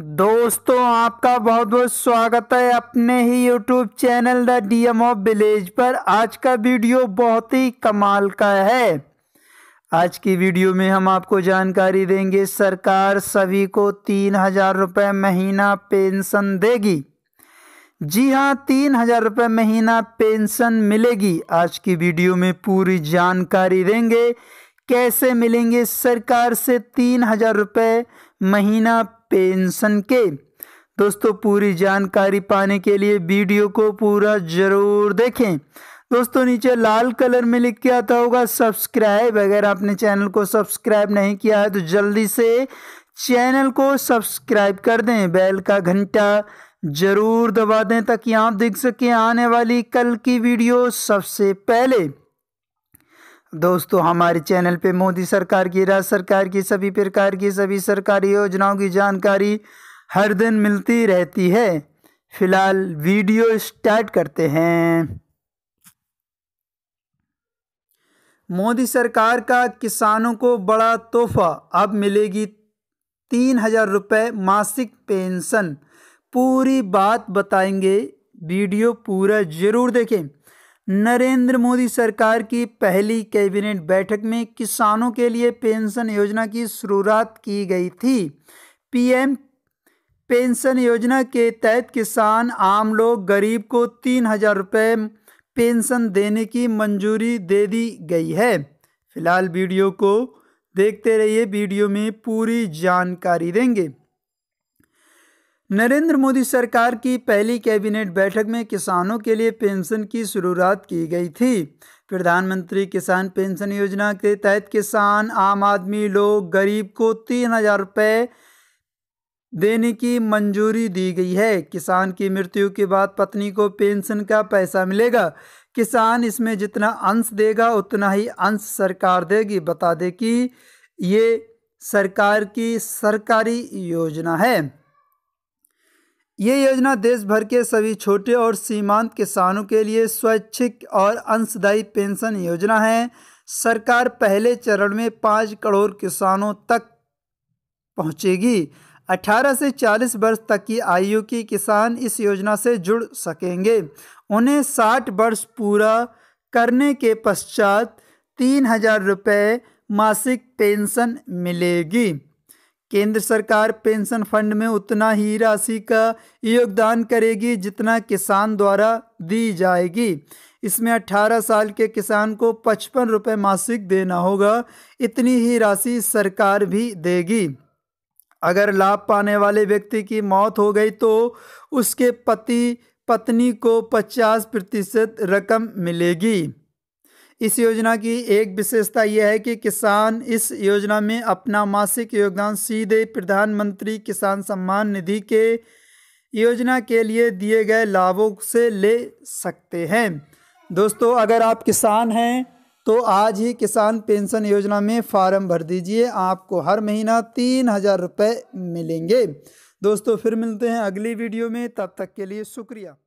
दोस्तों आपका बहुत बहुत स्वागत है अपने ही YouTube channel the D M of village पर आज का वीडियो बहुत ही कमाल का है आज की वीडियो में हम आपको जानकारी देंगे सरकार सभी को तीन हज़ार रुपये महीना पेंशन देगी जी हाँ तीन हज़ार रुपये महीना पेंशन मिलेगी आज की वीडियो में पूरी जानकारी देंगे कैसे मिलेंगे सरकार से तीन हज़ार रुपये महीना पेंशन के दोस्तों पूरी जानकारी पाने के लिए वीडियो को पूरा ज़रूर देखें दोस्तों नीचे लाल कलर में लिख के आता होगा सब्सक्राइब अगर आपने चैनल को सब्सक्राइब नहीं किया है तो जल्दी से चैनल को सब्सक्राइब कर दें बेल का घंटा ज़रूर दबा दें ताकि आप देख सकें आने वाली कल की वीडियो सबसे पहले दोस्तों हमारे चैनल पे मोदी सरकार की राज्य सरकार की सभी प्रकार की सभी सरकारी योजनाओं की जानकारी हर दिन मिलती रहती है फिलहाल वीडियो स्टार्ट करते हैं मोदी सरकार का किसानों को बड़ा तोहफा अब मिलेगी तीन हजार रुपये मासिक पेंशन पूरी बात बताएंगे वीडियो पूरा ज़रूर देखें नरेंद्र मोदी सरकार की पहली कैबिनेट बैठक में किसानों के लिए पेंशन योजना की शुरुआत की गई थी पीएम पेंशन योजना के तहत किसान आम लोग गरीब को तीन हजार रुपये पेंशन देने की मंजूरी दे दी गई है फिलहाल वीडियो को देखते रहिए वीडियो में पूरी जानकारी देंगे नरेंद्र मोदी सरकार की पहली कैबिनेट बैठक में किसानों के लिए पेंशन की शुरुआत की गई थी प्रधानमंत्री किसान पेंशन योजना के तहत किसान आम आदमी लोग गरीब को तीन हजार रुपये देने की मंजूरी दी गई है किसान की मृत्यु के बाद पत्नी को पेंशन का पैसा मिलेगा किसान इसमें जितना अंश देगा उतना ही अंश सरकार देगी बता दें कि ये सरकार की सरकारी योजना है ये योजना देश भर के सभी छोटे और सीमांत किसानों के लिए स्वैच्छिक और अंशदायी पेंशन योजना है सरकार पहले चरण में पाँच करोड़ किसानों तक पहुंचेगी 18 से 40 वर्ष तक की आयु की किसान इस योजना से जुड़ सकेंगे उन्हें 60 वर्ष पूरा करने के पश्चात तीन हजार रुपये मासिक पेंशन मिलेगी केंद्र सरकार पेंशन फंड में उतना ही राशि का योगदान करेगी जितना किसान द्वारा दी जाएगी इसमें 18 साल के किसान को पचपन रुपये मासिक देना होगा इतनी ही राशि सरकार भी देगी अगर लाभ पाने वाले व्यक्ति की मौत हो गई तो उसके पति पत्नी को 50 प्रतिशत रकम मिलेगी इस योजना की एक विशेषता यह है कि किसान इस योजना में अपना मासिक योगदान सीधे प्रधानमंत्री किसान सम्मान निधि के योजना के लिए दिए गए लाभों से ले सकते हैं दोस्तों अगर आप किसान हैं तो आज ही किसान पेंशन योजना में फॉर्म भर दीजिए आपको हर महीना तीन हज़ार रुपये मिलेंगे दोस्तों फिर मिलते हैं अगली वीडियो में तब तक के लिए शुक्रिया